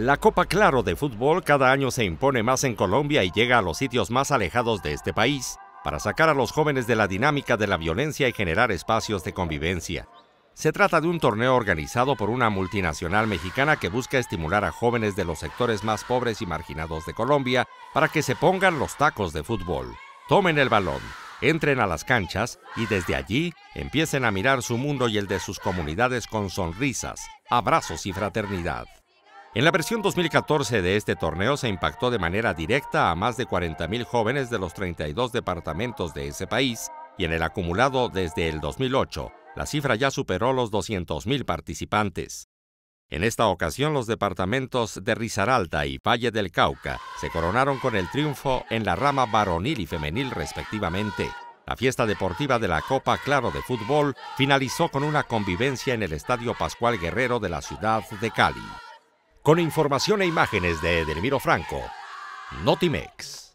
La Copa Claro de Fútbol cada año se impone más en Colombia y llega a los sitios más alejados de este país para sacar a los jóvenes de la dinámica de la violencia y generar espacios de convivencia. Se trata de un torneo organizado por una multinacional mexicana que busca estimular a jóvenes de los sectores más pobres y marginados de Colombia para que se pongan los tacos de fútbol, tomen el balón, entren a las canchas y desde allí empiecen a mirar su mundo y el de sus comunidades con sonrisas, abrazos y fraternidad. En la versión 2014 de este torneo se impactó de manera directa a más de 40.000 jóvenes de los 32 departamentos de ese país y en el acumulado desde el 2008, la cifra ya superó los 200.000 participantes. En esta ocasión los departamentos de Risaralda y Valle del Cauca se coronaron con el triunfo en la rama varonil y femenil respectivamente. La fiesta deportiva de la Copa Claro de Fútbol finalizó con una convivencia en el Estadio Pascual Guerrero de la ciudad de Cali. Con información e imágenes de Edelmiro Franco, Notimex.